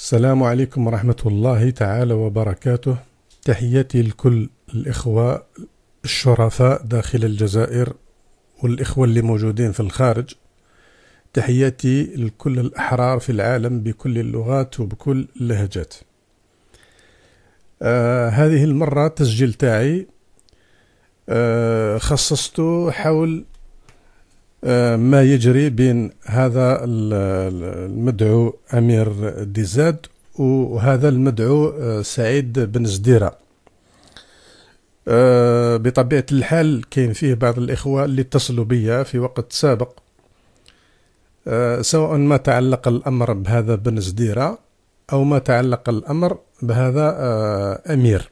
السلام عليكم ورحمة الله تعالى وبركاته تحياتي لكل الإخوة الشرفاء داخل الجزائر والإخوة اللي موجودين في الخارج تحياتي لكل الأحرار في العالم بكل اللغات وبكل اللهجات آه هذه المرة التسجيل تاعي آه خصصته حول آه، ما يجري بين هذا المدعو أمير ديزاد وهذا المدعو آه، سعيد بن زديرة آه، بطبيعة الحال كاين فيه بعض الإخوة اللي اتصلوا بيا في وقت سابق سواء ما تعلق الأمر بهذا بن زديرة أو ما تعلق الأمر بهذا أمير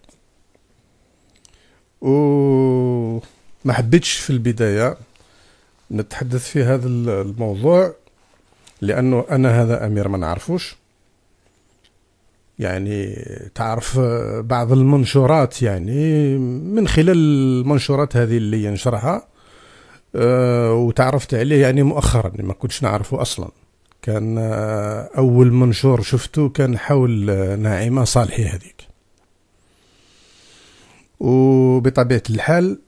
وما حبيتش في البداية نتحدث في هذا الموضوع لانه انا هذا امير ما نعرفوش يعني تعرف بعض المنشورات يعني من خلال المنشورات هذه اللي ينشرها آه، وتعرفت عليه يعني مؤخرا ما كنتش نعرفه اصلا كان آه، اول منشور شفته كان حول آه، ناعمه صالحي هذيك وبطبيعه الحال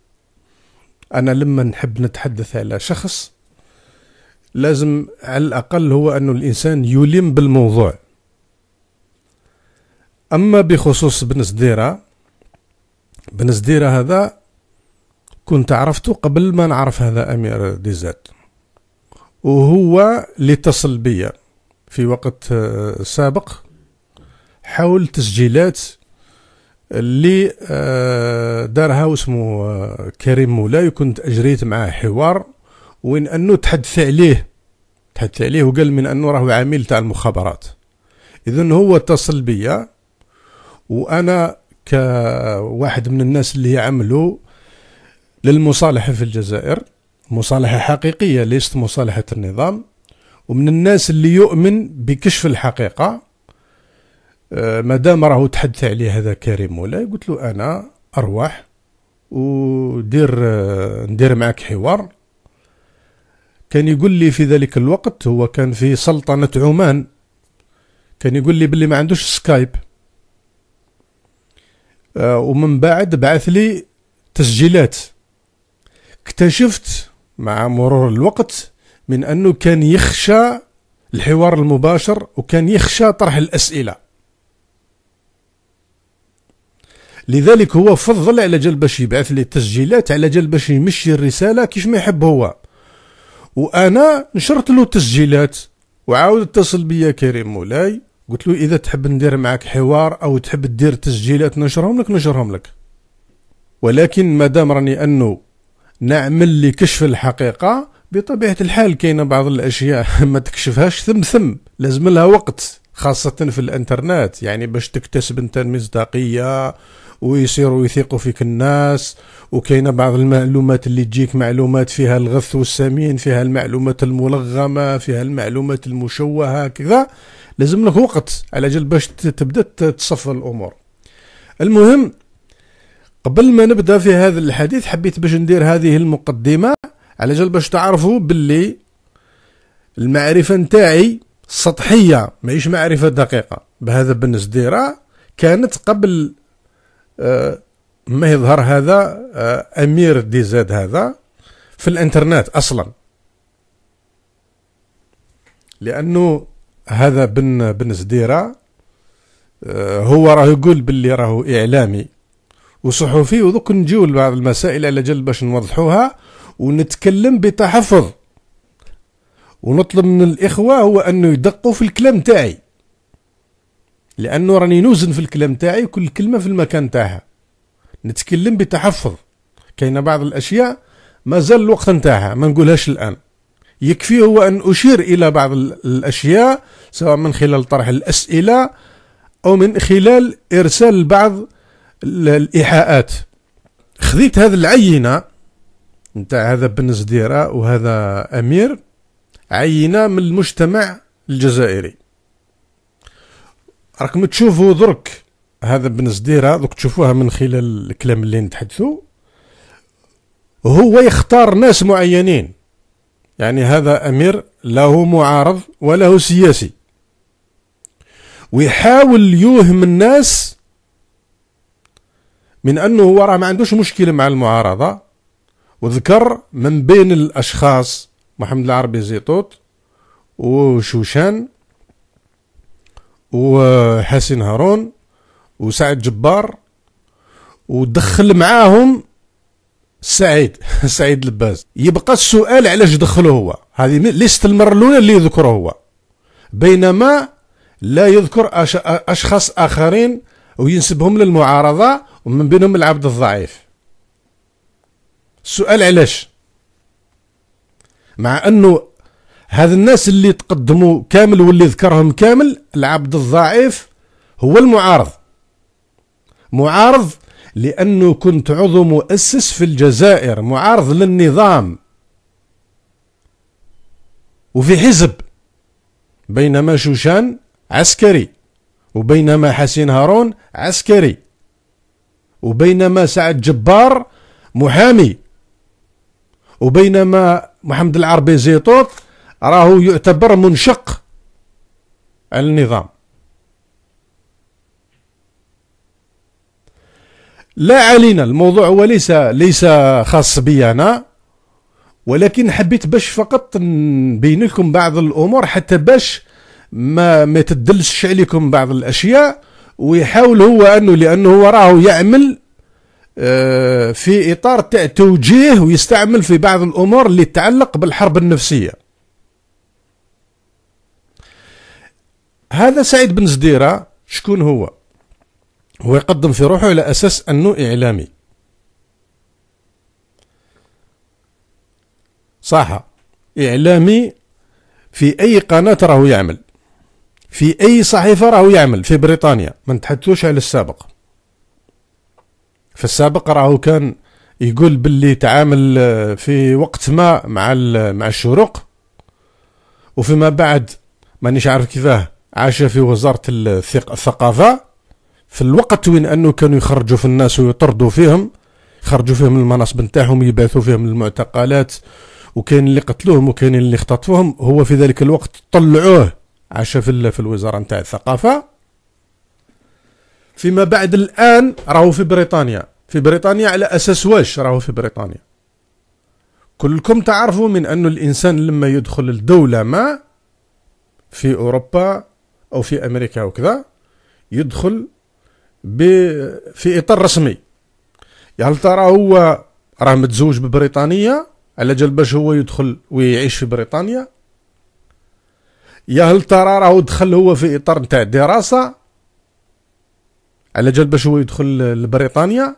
أنا لما نحب نتحدث على شخص لازم على الأقل هو أنه الإنسان يلم بالموضوع أما بخصوص بن سديره بن سديره هذا كنت عرفته قبل ما نعرف هذا أمير ديزات وهو اللي اتصل بيا في وقت آه، سابق حول تسجيلات اللي آه، دارها واسمو آه، كريم مولاي كنت اجريت معاه حوار وين انه تحدث عليه تحدث عليه وقال من انه راهو عميل تاع المخابرات اذا هو اتصل بيا وانا كواحد من الناس اللي يعملوا للمصالحه في الجزائر مصالحه حقيقيه ليست مصالحه النظام ومن الناس اللي يؤمن بكشف الحقيقه آه، مادام راهو تحدث عليه هذا كريم مولاي قلت له انا ارواح ودير آه، ندير معك حوار كان يقول لي في ذلك الوقت هو كان في سلطنة عمان كان يقول لي بلي ما عندوش سكايب آه، ومن بعد بعث لي تسجيلات اكتشفت مع مرور الوقت من انه كان يخشى الحوار المباشر وكان يخشى طرح الاسئله لذلك هو فضل على جال باش يبعث لي التسجيلات على جال باش يمشي الرساله كيف ما يحب هو وانا نشرت له التسجيلات وعاود اتصل بيا كريم مولاي قلت له اذا تحب ندير معك حوار او تحب تدير تسجيلات نشرهم لك نشرهم لك ولكن مادام راني انه نعمل لكشف الحقيقه بطبيعه الحال كاينه بعض الاشياء ما تكشفهاش ثم ثم لازم لها وقت خاصة في الانترنت يعني باش تكتسب انت المصداقية ويصيروا يثيقوا فيك الناس وكاينه بعض المعلومات اللي تجيك معلومات فيها الغث والسمين فيها المعلومات الملغمه فيها المعلومات المشوهه كذا لازم لك وقت على جال باش تبدا تصفر الامور المهم قبل ما نبدا في هذا الحديث حبيت باش ندير هذه المقدمه على جال باش تعرفوا باللي المعرفه نتاعي سطحيه ماهيش معرفه دقيقه بهذا بالنسبه كانت قبل ما يظهر هذا آه، امير دي زاد هذا في الانترنت اصلا لانه هذا بن بن زديره آه، هو راه يقول باللي راه اعلامي وصحفي ودوك نجيو لبعض المسائل على جل باش نوضحوها ونتكلم بتحفظ ونطلب من الاخوه هو انه يدقوا في الكلام تاعي لانه راني نوزن في الكلام تاعي كل كلمه في المكان تاعها نتكلم بتحفظ كاين بعض الاشياء مازال الوقت نتاعها ما نقولهاش الان يكفي هو ان اشير الى بعض الاشياء سواء من خلال طرح الاسئله او من خلال ارسال بعض الايحاءات خذيت هذا العينه نتاع هذا بن زديره وهذا امير عينه من المجتمع الجزائري راكم تشوفوا درك هذا بن زديره دوك تشوفوها من خلال الكلام اللي نتحدثوا هو يختار ناس معينين يعني هذا امير له معارض وله سياسي ويحاول يوهم الناس من انه هو راه ما عندوش مشكله مع المعارضه وذكر من بين الاشخاص محمد العربي زيطوط وشوشان وحسين هارون وسعد جبار ودخل معاهم سعيد سعيد لباز يبقى السؤال علاش دخلوا هو هذه ليست المره الاولى اللي يذكره هو بينما لا يذكر اشخاص اخرين وينسبهم للمعارضه ومن بينهم العبد الضعيف السؤال علاش مع انه هذا الناس اللي تقدموا كامل واللي ذكرهم كامل العبد الضعيف هو المعارض معارض لأنه كنت عضو مؤسس في الجزائر معارض للنظام وفي حزب بينما شوشان عسكري وبينما حسين هارون عسكري وبينما سعد جبار محامي وبينما محمد العربي زيطوط راهو يعتبر منشق النظام لا علينا الموضوع هو ليس ليس خاص بي انا ولكن حبيت باش فقط نبين لكم بعض الامور حتى باش ما ما تدلش عليكم بعض الاشياء ويحاول هو انه لانه هو راهو يعمل آه، في اطار تاع توجيه ويستعمل في بعض الامور اللي تتعلق بالحرب النفسيه هذا سعيد بن زديرة شكون هو هو يقدم في روحه على أساس أنه إعلامي صح إعلامي في أي قناة راهو يعمل في أي صحيفة راهو يعمل في بريطانيا ما نتحدثوش على السابق في السابق راهو كان يقول باللي تعامل آه، في وقت ما مع مع الشروق وفيما بعد مانيش عارف كيفاه عاش في وزارة الثقافة في الوقت وين أنه كانوا يخرجوا في الناس ويطردوا فيهم يخرجوا فيهم المناصب نتاعهم يبعثوا فيهم المعتقلات وكاين اللي قتلوهم وكاين اللي اختطفوهم هو في ذلك الوقت طلعوه عاش في, في الوزارة نتاع الثقافة فيما بعد الآن راهو في بريطانيا في بريطانيا على أساس واش راهو في بريطانيا كلكم تعرفوا من أن الإنسان لما يدخل لدولة ما في أوروبا أو في أمريكا وكذا يدخل في إطار رسمي يعني ترى هو راه متزوج ببريطانية على جال باش هو يدخل ويعيش في بريطانيا يا هل ترى راه دخل هو في اطار نتاع الدراسه على جال باش هو يدخل لبريطانيا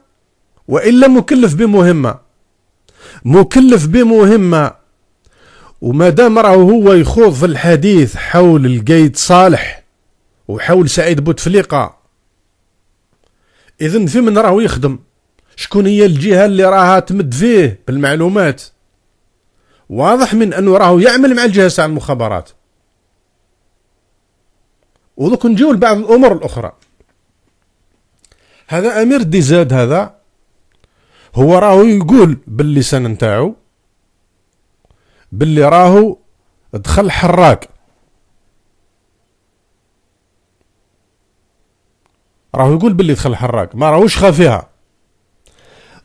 والا مكلف بمهمه مكلف بمهمه وما دام راهو هو يخوض في الحديث حول الجيد صالح وحاول سعيد بوتفليقه إذن في من راهو يخدم شكون هي الجهه اللي راها تمد فيه بالمعلومات واضح من انه راهو يعمل مع الجهه تاع المخابرات ودوك نجيو لبعض الامور الاخرى هذا امير ديزاد هذا هو راهو يقول باللسان نتاعو باللي راهو دخل حراك راهو يقول باللي دخل الحراق ما راهوش خافيها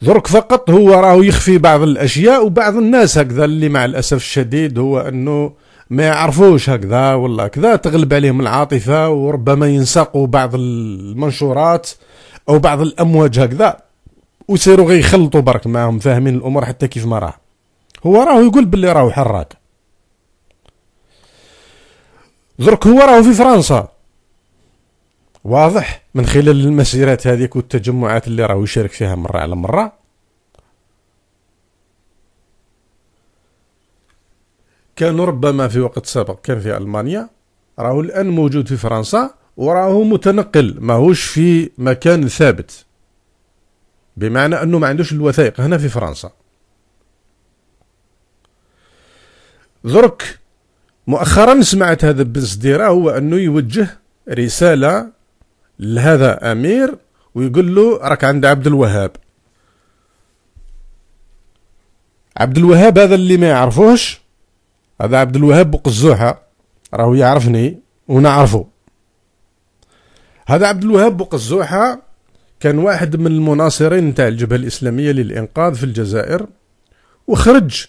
درك فقط هو راهو يخفي بعض الاشياء وبعض الناس هكذا اللي مع الاسف الشديد هو انه ما يعرفوش هكذا ولا كذا تغلب عليهم العاطفه وربما ينساقوا بعض المنشورات او بعض الامواج هكذا ويصيروا غير يخلطوا برك معاهم فاهمين الامور حتى كيف ما راه هو راهو يقول باللي راهو حراك درك هو راهو في فرنسا واضح من خلال المسيرات هذيك والتجمعات اللي راهو يشارك فيها مرة على مرة كانوا ربما في وقت سابق كان في ألمانيا راهو الآن موجود في فرنسا وراهو متنقل ماهوش في مكان ثابت بمعنى أنه ما عندوش الوثائق هنا في فرنسا درك مؤخرا سمعت هذا بن هو أنه يوجه رسالة لهذا امير ويقول له راك عند عبد الوهاب عبد الوهاب هذا اللي ما يعرفوش هذا عبد الوهاب بقزوحة راهو يعرفني ونعرفه هذا عبد الوهاب بقزوحة كان واحد من المناصرين نتاع الجبهة الإسلامية للإنقاذ في الجزائر وخرج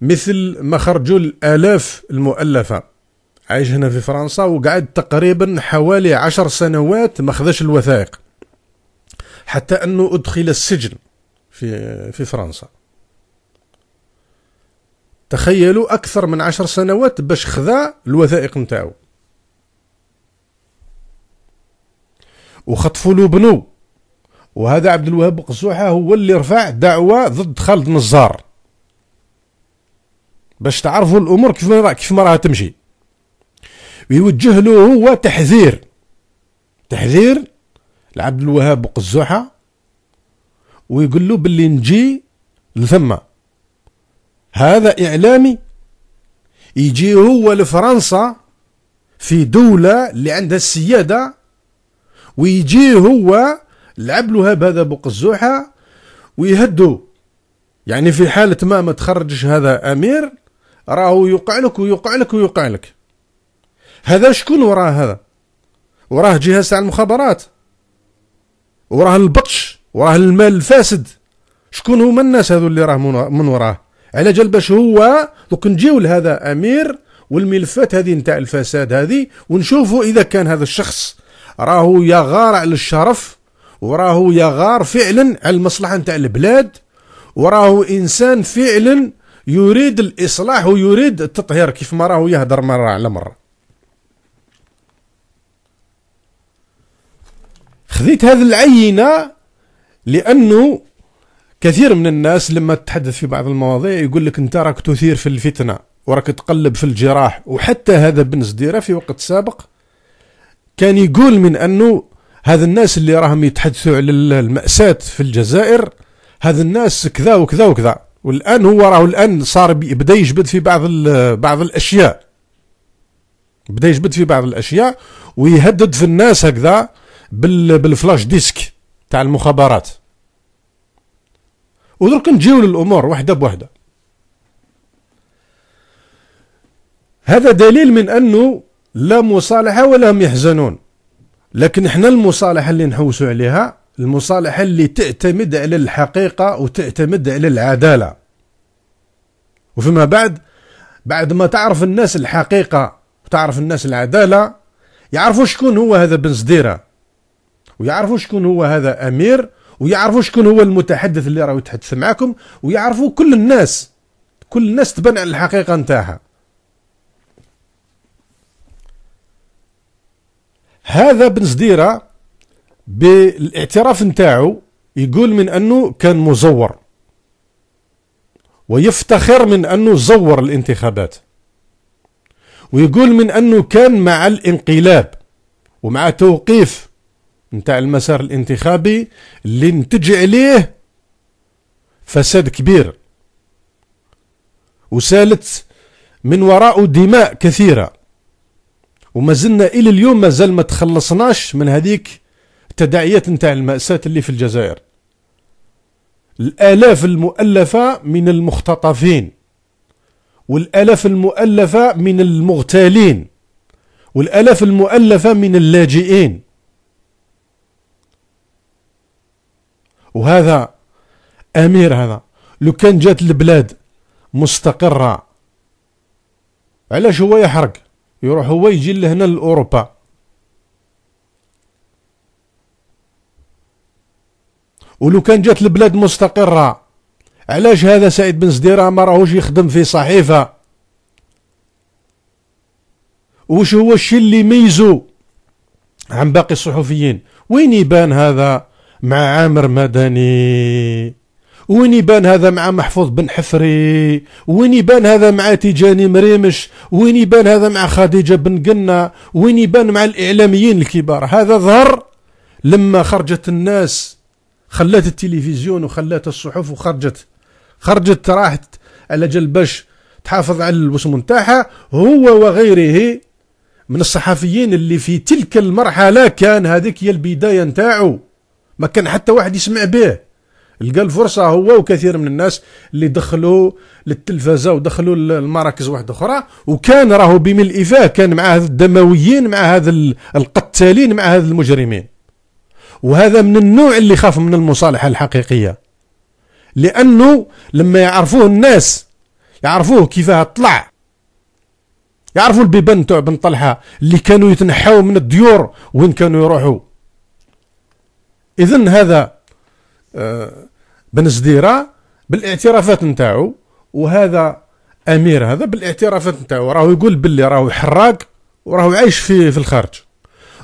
مثل ما خرجوا الآلاف المؤلفة عايش هنا في فرنسا وقعد تقريبا حوالي عشر سنوات ما خذاش الوثائق حتى انه ادخل السجن في في فرنسا تخيلوا اكثر من عشر سنوات باش خذا الوثائق نتاعو وخطفوا له بنو وهذا عبد الوهاب قزوحه هو اللي رفع دعوه ضد خالد نزار باش تعرفوا الامور كيف ما راه كيف ما راها تمشي ويوجه له هو تحذير تحذير لعبد الوهاب قزوحه ويقول له باللي نجي لثما هذا اعلامي يجي هو لفرنسا في دولة اللي عندها السيادة ويجي هو لعب الوهاب هذا بقزوحة ويهدو يعني في حالة ما ما تخرجش هذا أمير راهو يوقع لك ويوقع لك ويوقع لك هذا شكون وراه هذا وراه جهاز تاع المخابرات وراه البطش وراه المال الفاسد شكون هما الناس هذو اللي راه من وراه على جال باش هو دوك نجيو لهذا امير والملفات هذه نتاع الفساد هذه ونشوفوا اذا كان هذا الشخص راهو يغار على الشرف وراهو يغار فعلا على المصلحه نتاع البلاد وراهو انسان فعلا يريد الاصلاح ويريد التطهير كيف ما راهو يهدر مره على مره خذيت هذه العينه لانه كثير من الناس لما تتحدث في بعض المواضيع يقول لك انت راك تثير في الفتنه وراك تقلب في الجراح وحتى هذا بن زديره في وقت سابق كان يقول من انه هذا الناس اللي راهم يتحدثوا على المأساة في الجزائر هذا الناس كذا وكذا وكذا والان هو راه الان صار بدا يجبد في بعض بعض الاشياء بدا يجبد في بعض الاشياء ويهدد في الناس هكذا بالفلاش ديسك تاع المخابرات ودرك نجيو للامور وحده بوحده هذا دليل من انه لا مصالحه ولا هم يحزنون لكن احنا المصالحه اللي نحوسوا عليها المصالحه اللي تعتمد على الحقيقه وتعتمد على العداله وفيما بعد بعد ما تعرف الناس الحقيقه وتعرف الناس العداله يعرفوا شكون هو هذا بن زديره ويعرفوا شكون هو هذا امير ويعرفوا شكون هو المتحدث اللي راه يتحدث معكم ويعرفوا كل الناس كل الناس تبان على الحقيقه نتاعها هذا بن زديره بالاعتراف نتاعو يقول من انه كان مزور ويفتخر من انه زور الانتخابات ويقول من انه كان مع الانقلاب ومع توقيف نتاع المسار الانتخابي اللي نتج عليه فساد كبير وسالت من وراء دماء كثيرة وما زلنا إلى اليوم ما زال ما تخلصناش من هذيك التداعيات نتاع المأساة اللي في الجزائر الآلاف المؤلفة من المختطفين والآلاف المؤلفة من المغتالين والآلاف المؤلفة من اللاجئين وهذا امير هذا لو كان جات البلاد مستقره علاش هو يحرق يروح هو يجي لهنا لاوروبا ولو كان جات البلاد مستقره علاش هذا سعيد بن زديره ما راهوش يخدم في صحيفه وش هو الشيء اللي يميزو عن باقي الصحفيين وين يبان هذا مع عامر مدني وين يبان هذا مع محفوظ بن حفري وين يبان هذا مع تيجاني مريمش وين يبان هذا مع خديجة بن قنا وين يبان مع الإعلاميين الكبار هذا ظهر لما خرجت الناس خلات التلفزيون وخلات الصحف وخرجت خرجت راحت على جل باش تحافظ على الوسم نتاعها هو وغيره من الصحفيين اللي في تلك المرحلة كان هذيك هي البداية نتاعو ما كان حتى واحد يسمع به لقى الفرصه هو وكثير من الناس اللي دخلوا للتلفزه ودخلوا للمراكز واحده اخرى وكان راهو بملء فاه كان مع هذ الدمويين مع هذ القتالين مع هذ المجرمين وهذا من النوع اللي خاف من المصالحه الحقيقيه لانه لما يعرفوه الناس يعرفوه كيفاه طلع يعرفوا البيبان تاع بن طلحه اللي كانوا يتنحوا من الديور وين كانوا يروحوا اذا هذا آه، بن زديره بالاعترافات نتاعو وهذا امير هذا بالاعترافات نتاعو راهو يقول باللي راهو حراق وراهو عايش في في الخارج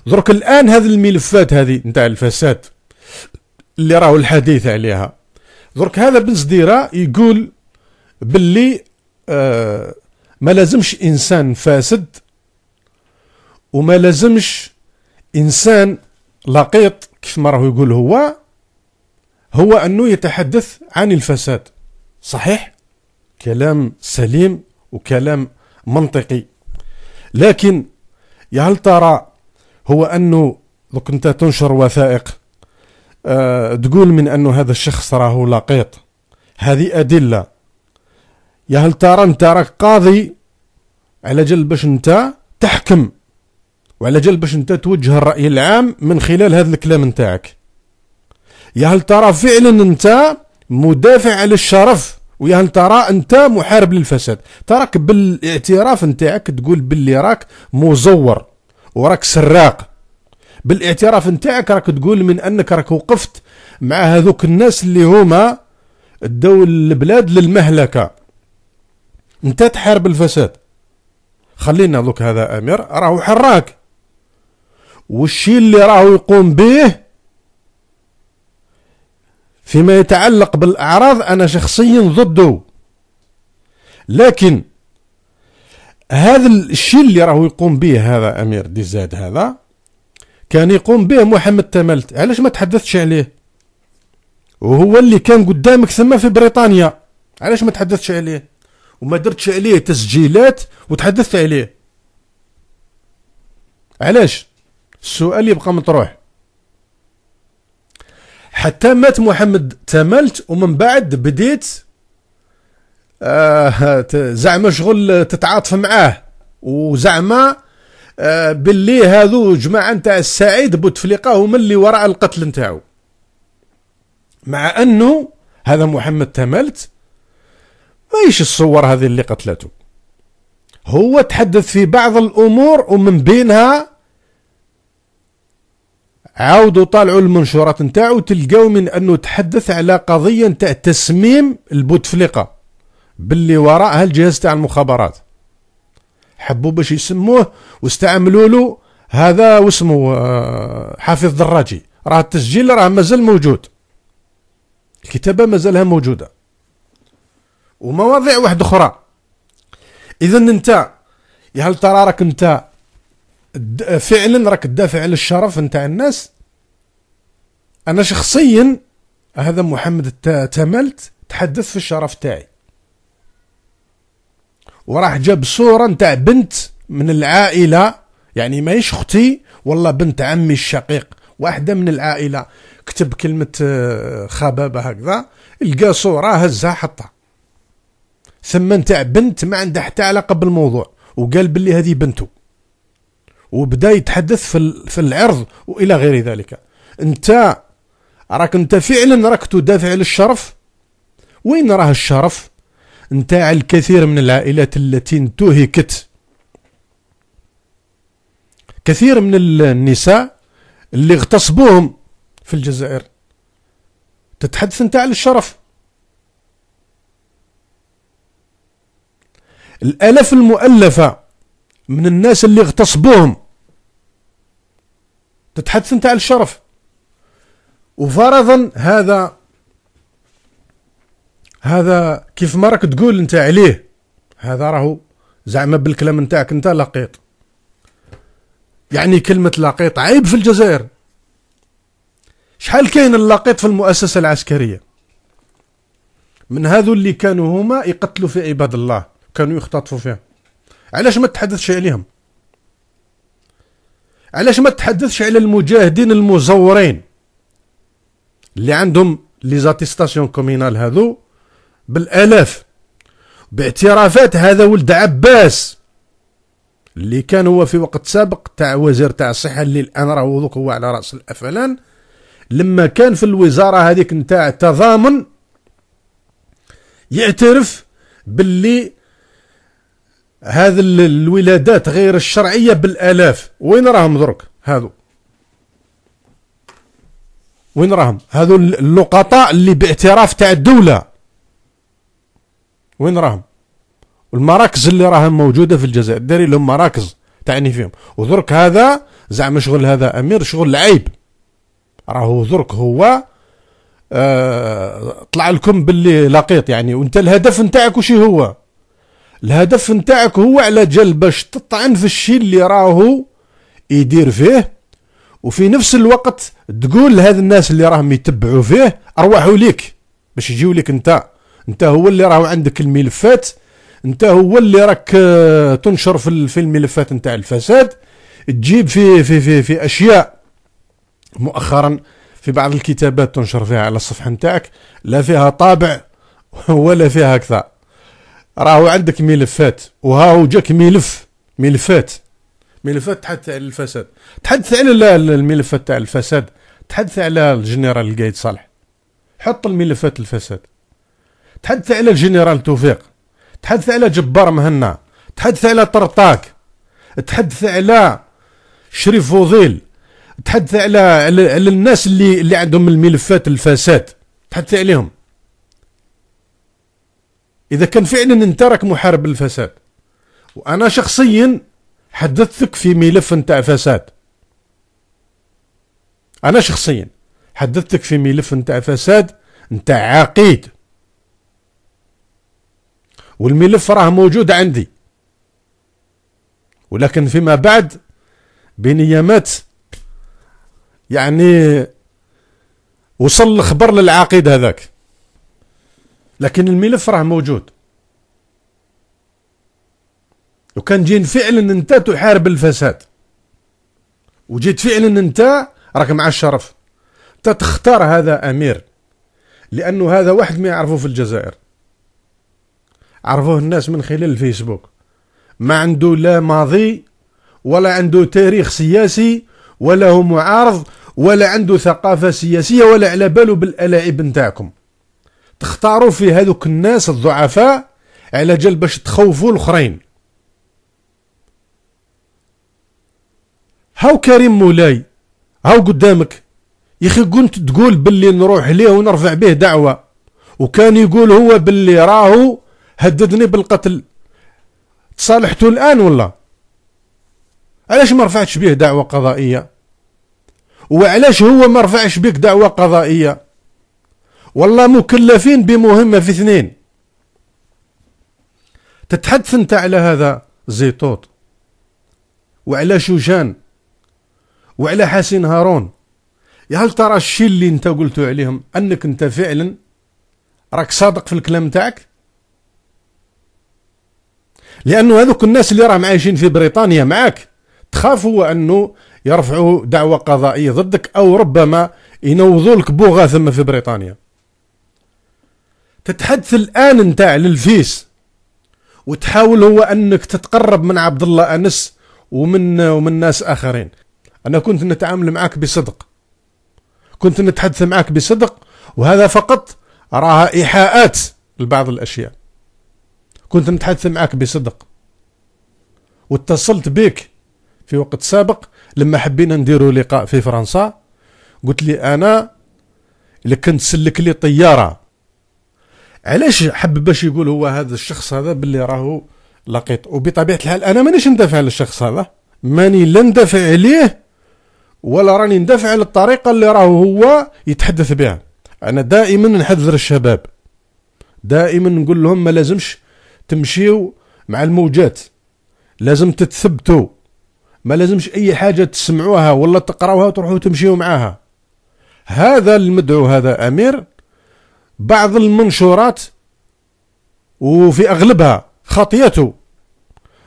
درك الان هذه الملفات هذه نتاع الفساد اللي راهو الحديث عليها درك هذا بن زديره يقول باللي آه، ما لازمش انسان فاسد وما لازمش انسان لقيط كيف ما راهو يقول هو هو أنه يتحدث عن الفساد صحيح كلام سليم وكلام منطقي لكن يا هل ترى هو أنه دوك أنت تنشر وثائق أه تقول من أنه هذا الشخص راه لقيط هذه أدلة يا هل ترى أنت راك قاضي على جل باش أنت تحكم وعلى جال باش انت توجه الراي العام من خلال هذا الكلام نتاعك يا هل ترى فعلا انت مدافع على الشرف ويا هل ترى انت محارب للفساد تراك بالاعتراف نتاعك تقول باللي راك مزور وراك سراق بالاعتراف نتاعك راك تقول من انك راك وقفت مع هذوك الناس اللي هما داو البلاد للمهلكه انت تحارب الفساد خلينا دوك هذا امير راهو حراك والشيء اللي راهو يقوم به فيما يتعلق بالاعراض انا شخصيا ضده لكن هذا الشيء اللي راهو يقوم به هذا امير ديزاد هذا كان يقوم به محمد تملت علاش ما تحدثتش عليه وهو اللي كان قدامك ثم في بريطانيا علاش ما تحدثتش عليه وما درتش عليه تسجيلات وتحدثت عليه علاش السؤال يبقى مطروح حتى مات محمد تملت ومن بعد بديت آه زعما شغل تتعاطف معاه وزعما آه باللي هذو جماعه نتاع السعيد بوتفليقه هما اللي وراء القتل نتاعو مع انه هذا محمد تملت ماهيش الصور هذه اللي قتلته هو تحدث في بعض الامور ومن بينها عاودوا طالعوا المنشورات نتاعو تلقاو من انه تحدث على قضيه نتاع تسميم البوتفليقه باللي وراءها الجهاز تاع المخابرات حبوا باش يسموه واستعملوا له هذا واسمه آه، حافظ دراجي راه التسجيل راه مازال موجود الكتابه مازالها موجوده ومواضيع واحده اخرى اذا انت يا هل ترى راك انت فعلا راك تدافع على الشرف نتاع الناس انا شخصيا هذا محمد تملت تحدث في الشرف تاعي وراح جاب صوره نتاع بنت من العائله يعني ماهيش اختي والله بنت عمي الشقيق واحده من العائله كتب كلمه آه، خبابه هكذا لقى صوره هزها حطها ثم نتاع بنت ما عندها حتى علاقه بالموضوع وقال باللي هذه بنته وبدا يتحدث في في العرض والى غير ذلك انت راك انت فعلا راك تدافع على الشرف وين راه الشرف انت على الكثير من العائلات التي انتهكت كثير من النساء اللي اغتصبوهم في الجزائر تتحدث انت على الشرف الالف المؤلفه من الناس اللي اغتصبوهم تتحدث انت عن الشرف وفرضا هذا هذا كيف ما راك تقول انت عليه هذا راهو زعما بالكلام نتاعك انت لقيط يعني كلمة لقيط عيب في الجزائر شحال كاين اللقيط في المؤسسة العسكرية من هذو اللي كانوا هما يقتلوا في عباد الله كانوا يختطفوا فيهم علاش ما تحدثش عليهم علاش ما تحدثش على المجاهدين المزورين اللي عندهم لي زاتيستاسيون كومينال هذو بالالاف باعترافات هذا ولد عباس اللي كان هو في وقت سابق تاع وزير تاع الصحه اللي الان راهو دوك هو على راس الافلان لما كان في الوزاره هذيك نتاع التضامن يعترف باللي هذه الولادات غير الشرعيه بالالاف وين راهم درك هادو وين راهم هادو اللقطاء اللي باعتراف تاع الدوله وين راهم والمراكز اللي راهم موجوده في الجزائر داري لهم مراكز تعني فيهم ودرك هذا زعما شغل هذا امير شغل العيب راهو درك هو آه طلع لكم باللي لقيط يعني وانت الهدف نتاعك وش هو الهدف نتاعك هو على جال باش تطعن في الشيء اللي راهو يدير فيه وفي نفس الوقت تقول لهذ الناس اللي راهم يتبعوا فيه ارواحوا ليك باش يجيو ليك انت انت هو اللي راهو عندك الملفات انت هو اللي راك آه، تنشر في الملفات نتاع الفساد تجيب في في في في اشياء مؤخرا في بعض الكتابات تنشر فيها على الصفحه نتاعك لا فيها طابع ولا فيها كثر راهو عندك ملفات هو جاك ملف ملفات ملفات تحدث على الفساد تحدث على الملفات تاع الفساد تحدث على الجنرال القايد صالح حط الملفات الفساد تحدث على الجنرال توفيق تحدث على جبار مهنا تحدث على طرطاك تحدث على شريف فوضيل تحدث على على الناس اللي اللي عندهم الملفات الفساد تحدث عليهم اذا كان فعلا انت راك محارب للفساد وانا شخصيا حدثتك في ملف نتاع فساد انا شخصيا حدثتك في ملف نتاع فساد نتاع عقيد والملف راه موجود عندي ولكن فيما بعد بنيامات يعني وصل الخبر للعقيد هذاك لكن الملف راه موجود لو كان جين فعلا انت تحارب الفساد وجيت فعلا انت راك مع الشرف تتختار تختار هذا امير لانه هذا واحد ما يعرفوه في الجزائر عرفوه الناس من خلال الفيسبوك ما عنده لا ماضي ولا عنده تاريخ سياسي ولا هو معارض ولا عنده ثقافة سياسية ولا على باله بالألاعب نتاعكم تختاروا فيه هذوك الناس الضعفاء على جال باش تخوفوا الاخرين هاو كريم مولاي هاو قدامك يخي كنت تقول باللي نروح ليه ونرفع به دعوة وكان يقول هو باللي راهو هددني بالقتل تصالحتو الآن ولا علاش ما رفعتش به دعوة قضائية وعلاش هو ما رفعش بك دعوة قضائية والله مكلفين بمهمة في اثنين تتحدث انت على هذا زيتوت وعلى شوشان وعلى حسين هارون يا هل ترى الشيء اللي انت قلته عليهم انك انت فعلا راك صادق في الكلام تاعك لانه هذوك الناس اللي راهم عايشين في بريطانيا معاك تخافوا انه يرفعوا دعوة قضائية ضدك او ربما ينوضوا لك بوغا ثم في بريطانيا تتحدث الان نتاع للفيس وتحاول هو انك تتقرب من عبد الله انس ومن ومن ناس اخرين انا كنت نتعامل معك بصدق كنت نتحدث معك بصدق وهذا فقط راها ايحاءات لبعض الاشياء كنت نتحدث معك بصدق واتصلت بك في وقت سابق لما حبينا نديروا لقاء في فرنسا قلت لي انا اللي كنت سلك لي طياره علاش حب باش يقول هو هذا الشخص هذا باللي راهو لقيت وبطبيعه الحال انا مانيش ندافع على الشخص هذا ماني لا ندافع عليه ولا راني ندافع على الطريقه اللي راهو هو يتحدث بها انا دائما نحذر الشباب دائما نقول لهم ما لازمش تمشيو مع الموجات لازم تتثبتوا ما لازمش اي حاجه تسمعوها ولا تقراوها وتروحوا تمشيو معاها هذا المدعو هذا امير بعض المنشورات وفي أغلبها خطيته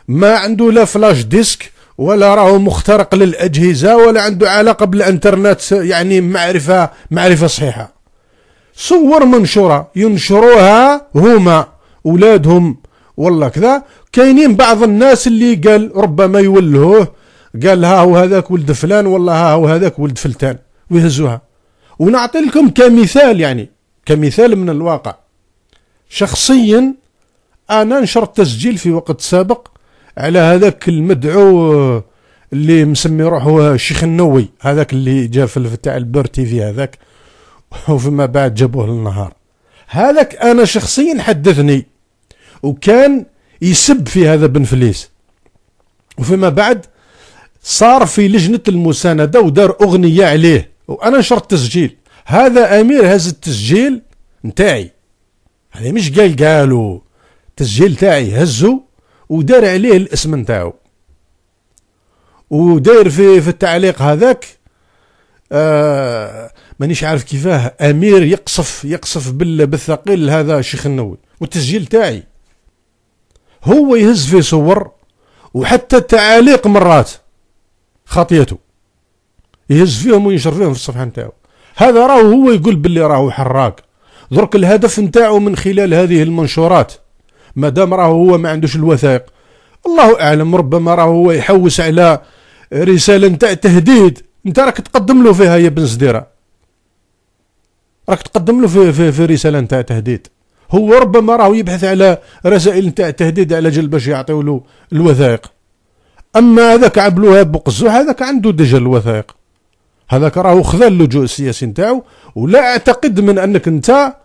ما عنده لا فلاش ديسك ولا راهو مخترق للأجهزة ولا عنده علاقة بالإنترنت يعني معرفة معرفة صحيحة صور منشورة ينشروها هما اولادهم والله كذا كاينين بعض الناس اللي قال ربما يولهوه قال ها هو هذاك ولد فلان والله ها هو هذاك ولد فلتان ويهزوها ونعطي لكم كمثال يعني كمثال من الواقع شخصيا انا نشرت تسجيل في وقت سابق على هذاك المدعو اللي مسمي روحه الشيخ النووي هذاك اللي جا في تاع البر تي في هذاك وفيما بعد جابوه للنهار هذاك انا شخصيا حدثني وكان يسب في هذا بن فليس وفيما بعد صار في لجنة المساندة ودار أغنية عليه وأنا نشرت تسجيل هذا امير هز التسجيل نتاعي هذا مش قال قالو التسجيل تاعي هزو ودار عليه الاسم نتاعو وداير في في التعليق هذاك آه مانيش عارف كيفاه امير يقصف يقصف بالثقيل هذا الشيخ النووي والتسجيل تاعي هو يهز فيه صور وحتى التعاليق مرات خطيته يهز فيهم وينشر فيهم في الصفحه نتاعو هذا راهو هو يقول باللي راهو حراك درك الهدف نتاعو من خلال هذه المنشورات مادام راهو هو ما عندوش الوثائق الله اعلم ربما راهو هو يحوس على رساله نتاع تهديد انت راك تقدم له فيها يا بن زديره راك تقدم له في, في, في رساله نتاع تهديد هو ربما راهو يبحث على رسائل نتاع تهديد على جل باش يعطيو له الوثائق اما هذاك عبلوها بقزو هذاك عنده دجل الوثائق هذاك راهو خذا اللجوء السياسي نتاعو ولا اعتقد من انك انت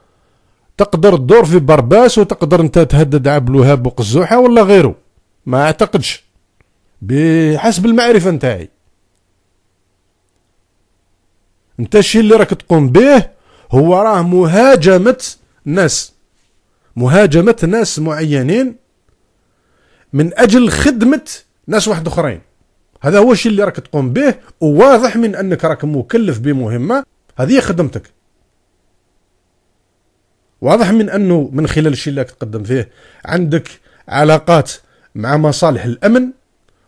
تقدر تدور في برباس وتقدر انت تهدد عبد الوهاب وقزوحه ولا غيره ما اعتقدش بحسب المعرفه نتاعي انت الشيء اللي راك تقوم به هو راه مهاجمه ناس مهاجمه ناس معينين من اجل خدمه ناس واحد اخرين هذا هو الشيء اللي راك تقوم به وواضح من انك راك مكلف بمهمه هذه خدمتك واضح من انه من خلال الشيء اللي راك تقدم فيه عندك علاقات مع مصالح الامن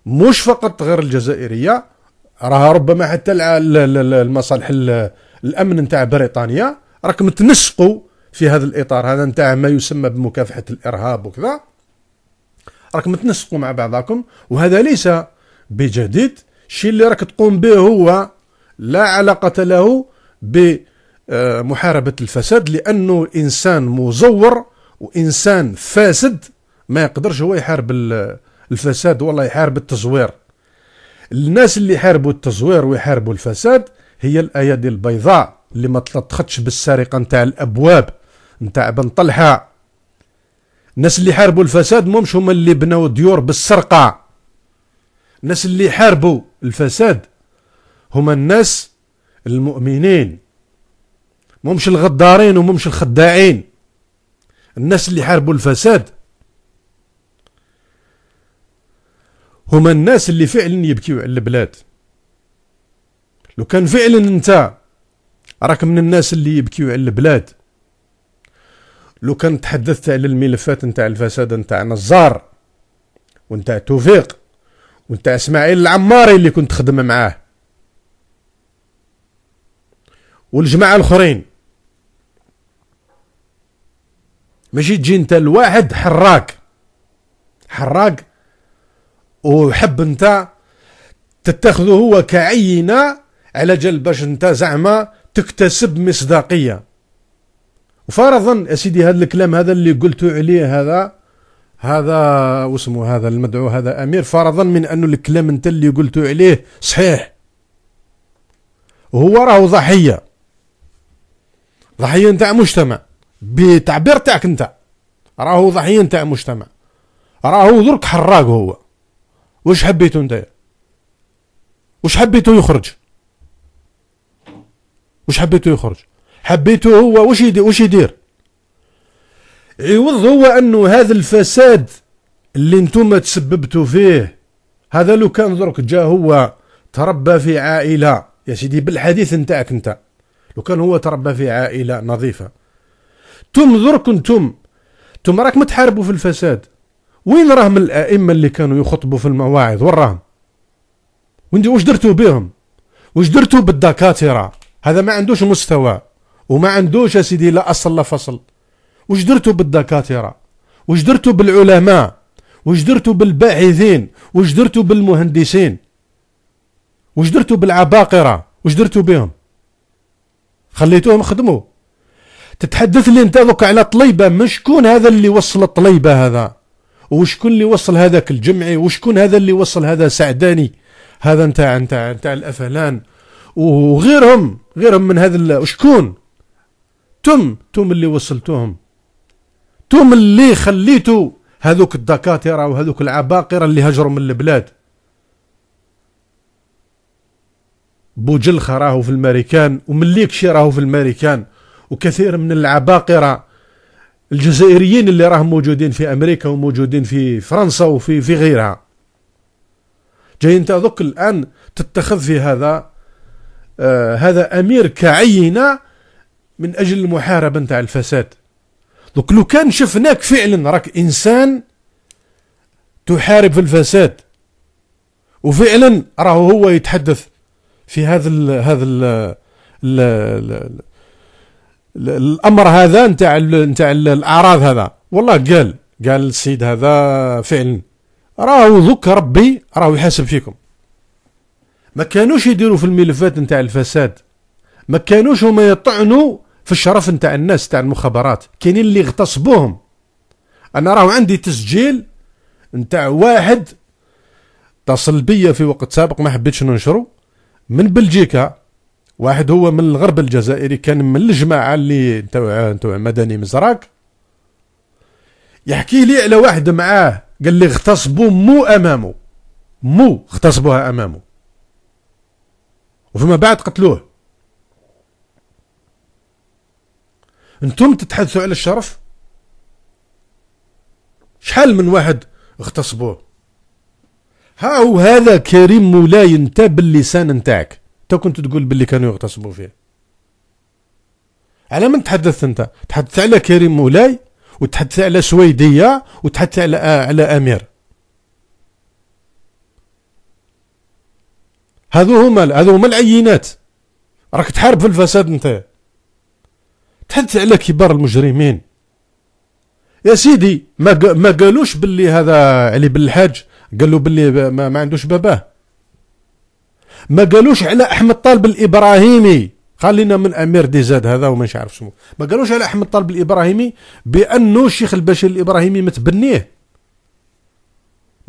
مش فقط غير الجزائريه راها ربما حتى المصالح الامن نتاع بريطانيا راكم تنسقوا في هذا الاطار هذا نتاع ما يسمى بمكافحه الارهاب وكذا راكم تنسقوا مع بعضكم وهذا ليس بجديد الشيء اللي راك تقوم به هو لا علاقة له بمحاربة الفساد لأنه إنسان مزور وإنسان فاسد ما يقدرش هو يحارب الفساد ولا يحارب التزوير الناس اللي يحاربوا التزوير ويحاربوا الفساد هي الأيادي البيضاء اللي ما تلطختش بالسرقة نتاع الأبواب نتاع بن طلحة الناس اللي يحاربوا الفساد مهمش هما اللي بنوا ديور بالسرقة الناس اللي حاربوا الفساد هما الناس المؤمنين مهمش الغدارين ومهمش الخداعين الناس اللي حاربوا الفساد هما الناس اللي فعلا يبكيو على البلاد لو كان فعلا انت راك من الناس اللي يبكيو على البلاد لو كان تحدثت على الملفات نتاع الفساد نتاع نزار ونتاع توفيق وانت اسماعيل العماري اللي كنت تخدم معاه والجماعه الاخرين ماشي تجي انت الواحد حراك حراك وحب انت تتخذه هو كعينه على جال باش انت زعما تكتسب مصداقيه وفرضا يا سيدي هذا الكلام هذا اللي قلته عليه هذا هذا واسمه هذا المدعو هذا امير فرضا من انه الكلام انت اللي قلته عليه صحيح وهو راهو ضحيه ضحيه نتاع مجتمع بتعبير تاعك انت راهو ضحيه نتاع مجتمع راهو درك حراق هو واش حبيتو انت واش حبيتو يخرج واش حبيتو يخرج حبيتو هو واش يدير واش يدير عوض هو انه هذا الفساد اللي انتم تسببتوا فيه هذا لو كان درك جا هو تربى في عائله يا سيدي بالحديث نتاعك انت لو كان هو تربى في عائله نظيفه تم درك انتم تم راك متحاربوا في الفساد وين راهم الائمه اللي كانوا يخطبوا في المواعظ وين راهم واش درتوا بهم واش درتوا بالدكاتره هذا ما عندوش مستوى وما عندوش يا سيدي لا اصل لا فصل وش درتوا بالدكاتره وش درتوا بالعلماء وش درتوا بالباحثين وش درتوا بالمهندسين وش درتوا بالعباقره وش درتوا بهم خليتوهم يخدموا تتحدث لي انت على طليبه من شكون هذا اللي وصل الطليبه هذا وشكون اللي وصل هذاك الجمعي وشكون هذا اللي وصل هذا سعداني هذا نتاع نتاع نتاع الافلان وغيرهم غيرهم من هذا وشكون تم تم اللي وصلتوهم انتم اللي خليتو هذوك الدكاتره وهذوك العباقره اللي هجروا من البلاد بوجلخه راهو في الماريكان ومليكشي راهو في الماريكان وكثير من العباقره الجزائريين اللي راهم موجودين في امريكا وموجودين في فرنسا وفي في غيرها جاي انت ذوك الان تتخذ في هذا آه هذا امير كعينه من اجل المحاربه نتاع الفساد دوك لو كان شفناك فعلا راك انسان تحارب في الفساد وفعلا راه هو يتحدث في هذا الـ هذا الـ ال الـ الـ الامر هذا نتاع نتاع الاعراض هذا والله قال قال السيد هذا فعلا راه ذوك ربي راه يحاسب فيكم ما كانوش يديروا في الملفات نتاع الفساد ما كانوش هما يطعنوا في الشرف نتاع الناس تاع المخابرات كاينين اللي اغتصبوهم انا راه عندي تسجيل نتاع واحد اتصل بيا في وقت سابق ما حبيتش ننشره من بلجيكا واحد هو من الغرب الجزائري كان من الجماعه اللي نتاع نتاع مدني مزراك يحكي لي على واحد معاه قال لي اغتصبوا مو امامه مو اغتصبوها امامه وفيما بعد قتلوه انتم تتحدثوا على الشرف شحال من واحد اغتصبوه ها هو هذا كريم مولاي انت باللسان نتاعك انت كنت تقول باللي كانوا يغتصبوا فيه على من تحدثت انت تحدثت على كريم مولاي وتحدث على سويديه وتحدث على على امير هذو هما هذو هما العينات راك تحارب في الفساد نتايا تحدث على كبار المجرمين يا سيدي ما ما قالوش باللي هذا علي بن الحاج قالوا باللي ما, ما عندوش باباه ما قالوش على احمد طالب الابراهيمي خلينا من امير دي زاد هذا ومش عارف شنو ما قالوش على احمد طالب الابراهيمي بانه الشيخ البشير الابراهيمي متبنيه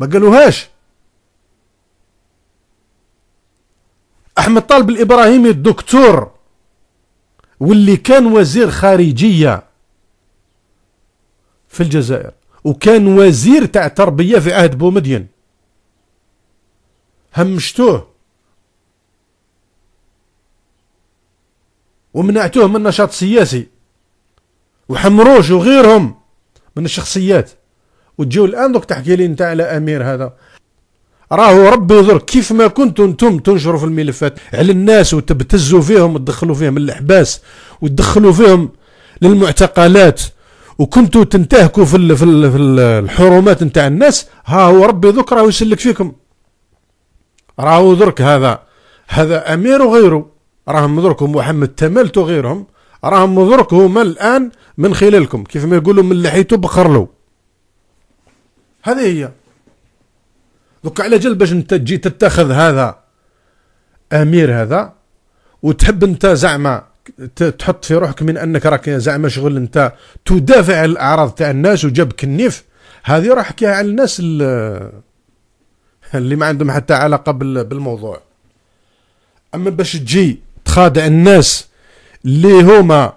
ما قالوهاش احمد طالب الابراهيمي الدكتور واللي كان وزير خارجية في الجزائر وكان وزير تاع تربية في عهد بومدين همشتوه ومنعتوه من نشاط سياسي وحمروش وغيرهم من الشخصيات وتجيو الان دوك تحكي لي انت على امير هذا راهو ربي درك كيف ما كنتوا انتم تنشروا في الملفات على الناس وتبتزوا فيهم وتدخلوا فيهم الاحباس وتدخلوا فيهم للمعتقلات وكنتوا تنتهكوا في في, الحرمات نتاع الناس ها هو ربي درك راهو يسلك فيكم راهو درك هذا هذا امير وغيره راهم درك محمد تملت وغيرهم راهم درك هما الان من خلالكم كيف ما يقولوا من لحيته بخرلو هذه هي دوك على جال باش انت تجي تتخذ هذا امير هذا وتحب انت زعما تحط في روحك من انك راك زعما شغل انت تدافع عن الاعراض تاع الناس وجابك النيف هذه راح حكيها على الناس اللي ما عندهم حتى علاقه بالموضوع اما باش تجي تخادع الناس اللي هما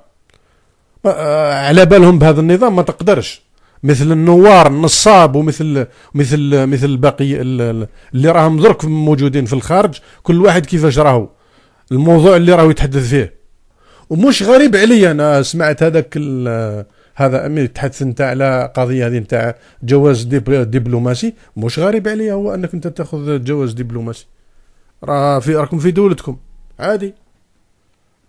آه، على بالهم بهذا النظام ما تقدرش مثل النوار النصاب ومثل مثل مثل باقي اللي راهم درك موجودين في الخارج كل واحد كيفاش راهو الموضوع اللي راهو يتحدث فيه ومش غريب عليا انا سمعت هذاك هذا امير يتحدث انت على قضيه هذه نتاع جواز دبلوماسي مش غريب عليا هو انك انت تاخذ جواز دبلوماسي راه في راكم في دولتكم عادي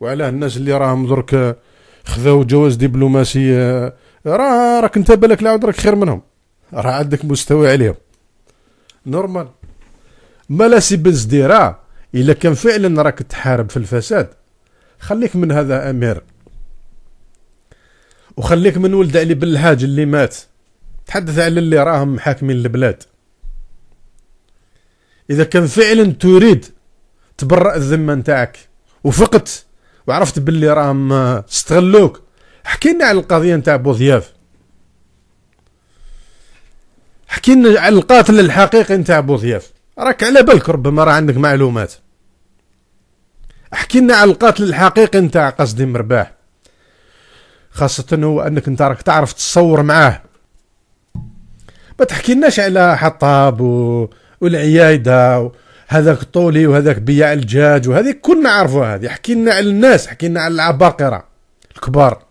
وعلاه الناس اللي راهم درك خذوا جواز دبلوماسي آه، راه راك انت بالك العود راك خير منهم راه عندك مستوى عليهم نورمال لا سي بن زديره الا كان فعلا راك تحارب في الفساد خليك من هذا امير وخليك من ولد علي بن الحاج اللي مات تحدث على اللي راهم محاكمين البلاد اذا كان فعلا تريد تبرأ الذمه نتاعك وفقت وعرفت باللي راهم آه، استغلوك حكي لنا على القضيه نتاع بوضياف حكي لنا على القاتل الحقيقي نتاع بوضياف راك على بالك ربما راه عندك معلومات احكي لنا على القاتل الحقيقي نتاع قصدي مرباح خاصة هو انك انت راك تعرف تصور معاه ما تحكيلناش على حطاب و... والعيايدة و... هذاك الطولي وهذاك بياع الدجاج وهذه كلنا عارفوها هذه حكي لنا على الناس حكي لنا على العباقرة الكبار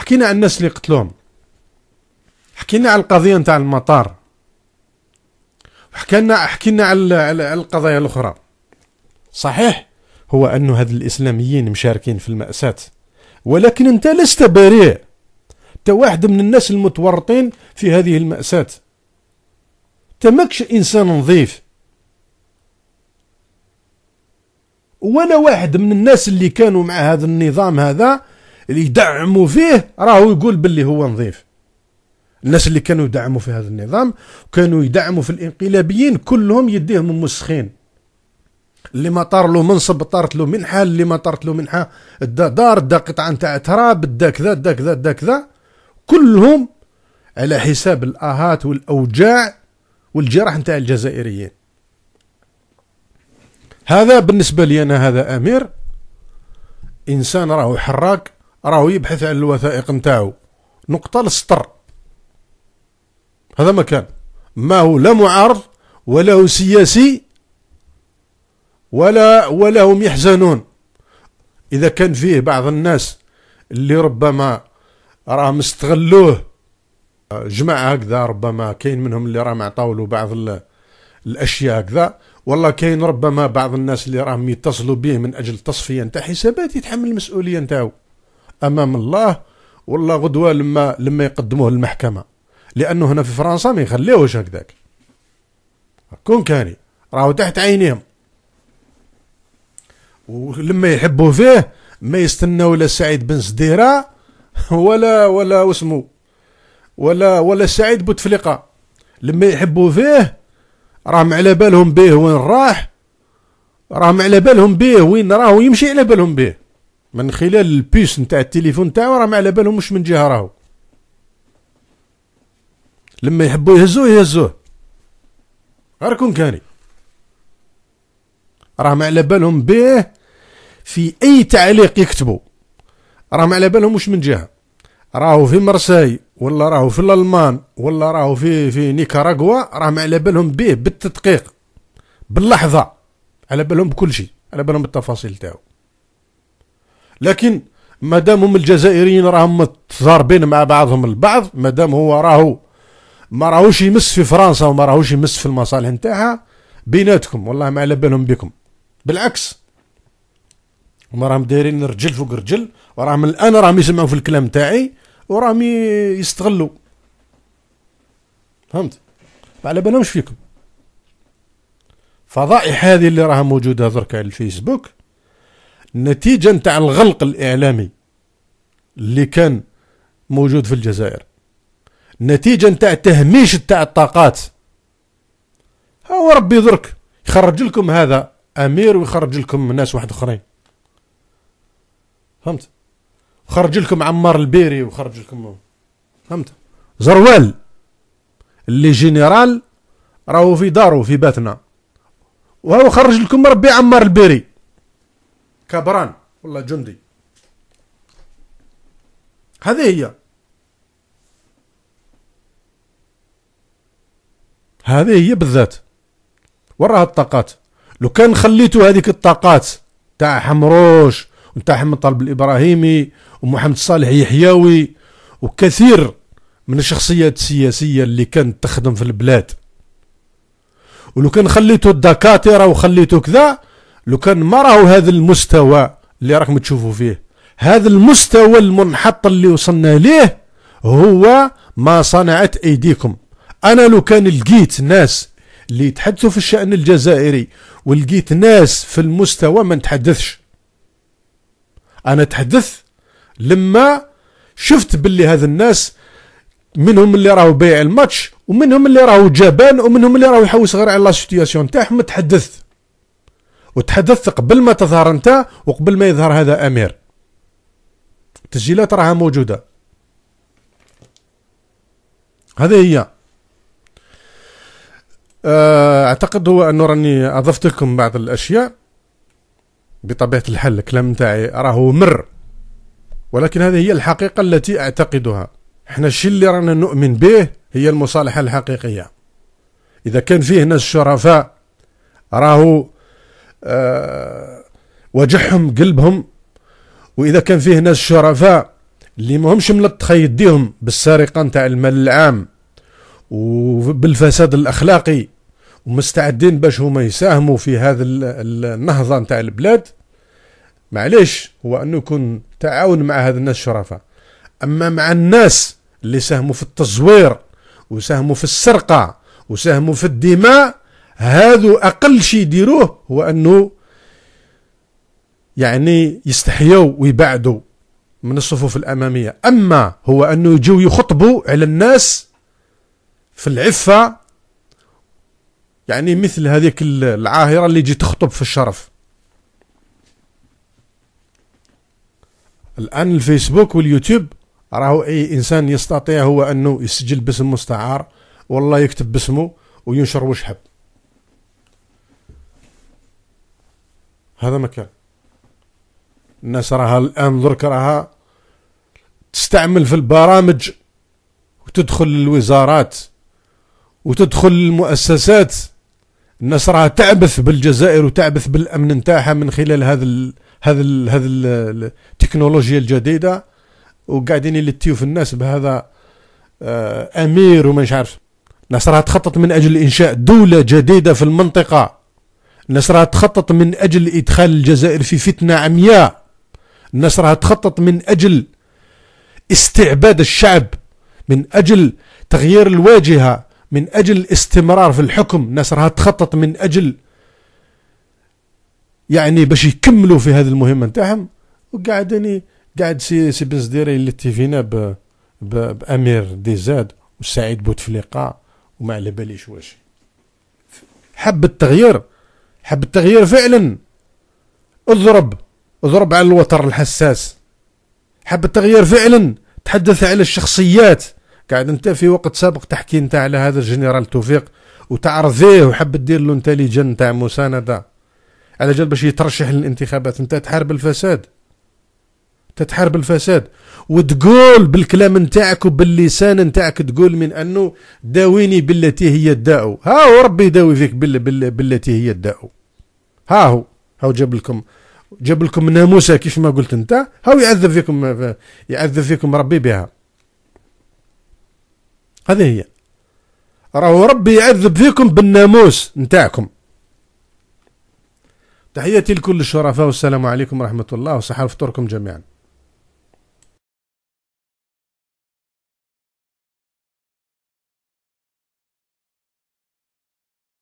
حكينا عن الناس اللي قتلوهم حكينا على القضيه نتاع المطار وحكينا حكينا على القضايا الاخرى صحيح هو أن هذ الإسلاميين مشاركين في المأساة ولكن أنت لست بريء أنت واحد من الناس المتورطين في هذه المأساة أنت ماكش إنسان نظيف ولا واحد من الناس اللي كانوا مع هذا النظام هذا اللي يدعموا فيه راهو يقول باللي هو نظيف الناس اللي كانوا يدعموا في هذا النظام كانوا يدعموا في الانقلابيين كلهم يديهم مسخين اللي ما طار له منصب طارت له منحه اللي ما طارت له منحه دا دار دا قطعه نتاع تراب دا كذا دا كذا دا كذا كلهم على حساب الاهات والاوجاع والجرح نتاع الجزائريين هذا بالنسبه لي انا هذا امير انسان راهو حراك راهو يبحث عن الوثائق نتاعو نقطة للسطر هذا ما كان ما هو لا معارض ولا هو سياسي ولا ولا هم يحزنون إذا كان فيه بعض الناس اللي ربما راهم استغلوه جماعة هكذا ربما كاين منهم اللي راهم عطاو له بعض الأشياء هكذا والله كاين ربما بعض الناس اللي راهم يتصلوا به من أجل تصفية نتاع حسابات يتحمل المسؤولية نتاعو امام الله والله غدوه لما لما يقدموه للمحكمه لانه هنا في فرنسا ما يخليوش هكذاك كون كاني راهو تحت عينيهم ولما يحبوا فيه ما يستناو لا سعيد بن سديره ولا ولا واسمو ولا ولا سعيد بوتفليقه لما يحبوا فيه راهم على بالهم بيه وين راح راهم على بالهم بيه وين راهو يمشي على بالهم بيه من خلال البيس نتاع التليفون تاعو راه ما على بالهم مش من جهه راهو لما يحبوا يهزوه يهزوه غير كون كاني ما على بالهم به في اي تعليق يكتبوا ما على بالهم مش من جهه راهو في مرساي ولا راهو في الالمان ولا راهو في في نيكاراغوا ما على بالهم به بالتدقيق باللحظه على بالهم بكل شيء على بالهم بالتفاصيل تاعو لكن ما دام هم الجزائريين راهم متضاربين مع بعضهم البعض ما دام هو راهو ما راهوش يمس في فرنسا وما راهوش يمس في المصالح نتاعها بيناتكم والله ما على بالهم بكم بالعكس هما راهم دايرين رجل فوق رجل وراهم الان راهم يسمعوا في الكلام تاعي وراهم يستغلوا فهمت ما على بالهمش فيكم فضائح هذه اللي راها موجوده درك على الفيسبوك نتيجه نتاع الغلق الاعلامي اللي كان موجود في الجزائر نتيجه نتاع تهميش نتاع الطاقات ها هو ربي يضرك يخرج لكم هذا امير ويخرج لكم ناس واحد اخرين فهمت خرج لكم عمار البيري وخرج لكم فهمت زروال اللي جنرال راهو في دارو في باتنا وهو خرج لكم ربي عمار البيري كبران والله جندي هذه هي هذه هي بالذات وراها الطاقات لو كان خليتوا هذيك الطاقات تاع حمروش وتاع حمد طالب الابراهيمي ومحمد صالح يحيوي وكثير من الشخصيات السياسيه اللي كانت تخدم في البلاد ولو كان خليتو الدكاتره وخليتو كذا لو كان ما راهو هذا المستوى اللي راكم تشوفوا فيه هذا المستوى المنحط اللي وصلنا ليه هو ما صنعت ايديكم انا لو كان لقيت ناس اللي يتحدثوا في الشأن الجزائري ولقيت ناس في المستوى ما نتحدثش انا تحدث لما شفت باللي هذا الناس منهم اللي راهو بيع الماتش ومنهم اللي راهو جبان ومنهم اللي راهو يحوس غير على لا سيتياسيون تاعهم تحدثت وتحدثت قبل ما تظهر انت وقبل ما يظهر هذا امير التسجيلات راها موجوده هذه هي آه، اعتقد هو انه راني اضفت لكم بعض الاشياء بطبيعه الحال الكلام تاعي راهو مر ولكن هذه هي الحقيقه التي اعتقدها احنا الشيء اللي رانا نؤمن به هي المصالحه الحقيقيه اذا كان فيه ناس شرفاء راهو آه، وجعهم قلبهم واذا كان فيه ناس شرفاء اللي ماهمش ملطخه يديهم بالسرقه نتاع المال العام وبالفساد الاخلاقي ومستعدين باش هما يساهموا في هذا النهضه نتاع البلاد معليش هو انه يكون تعاون مع هذا الناس الشرفاء اما مع الناس اللي ساهموا في التزوير وساهموا في السرقه وساهموا في الدماء هادو اقل شيء يديروه هو انه يعني يستحيوا ويبعدوا من الصفوف الاماميه اما هو انه يجوا يخطبوا على الناس في العفه يعني مثل هذيك العاهره اللي تجي تخطب في الشرف الان الفيسبوك واليوتيوب راهو اي انسان يستطيع هو انه يسجل باسم مستعار والله يكتب باسمه وينشر وش حب هذا ما كان الناس راها الان درك راها تستعمل في البرامج وتدخل للوزارات وتدخل للمؤسسات الناس راها تعبث بالجزائر وتعبث بالامن نتاعها من خلال هذا ال هذا ال هذا التكنولوجيا الجديده وقاعدين يلتيو في الناس بهذا آه، امير وما عارف الناس راها تخطط من اجل انشاء دوله جديده في المنطقه الناس راه تخطط من أجل إدخال الجزائر في فتنة عمياء الناس راه تخطط من أجل استعباد الشعب من أجل تغيير الواجهة من أجل الاستمرار في الحكم الناس راه تخطط من أجل يعني باش يكملوا في هذه المهمة نتاعهم وقعدني قاعد سي سي بن زديري اللي تيفينا ب بامير زاد وسعيد بوتفليقه وما على باليش واش حب التغيير حب التغيير فعلا اضرب اضرب على الوتر الحساس حب التغيير فعلا تحدث على الشخصيات قاعد انت في وقت سابق تحكي انت على هذا الجنرال توفيق وتعرضيه وحب تدير له انتليجن تاع مسانده على جال باش يترشح للانتخابات انت تحارب الفساد تتحارب الفساد وتقول بالكلام نتاعك وباللسان نتاعك تقول من انه داويني بالتي هي الداء ها ربي يداوي فيك بالتي هي الداء ها هو هو جاب لكم جاب لكم ناموسه كيف ما قلت انت هاو يعذب فيكم يعذب فيكم ربي بها هذه هي راهو ربي يعذب فيكم بالناموس نتاعكم تحياتي لكل الشرفاء والسلام عليكم ورحمه الله وصحه فطوركم جميعا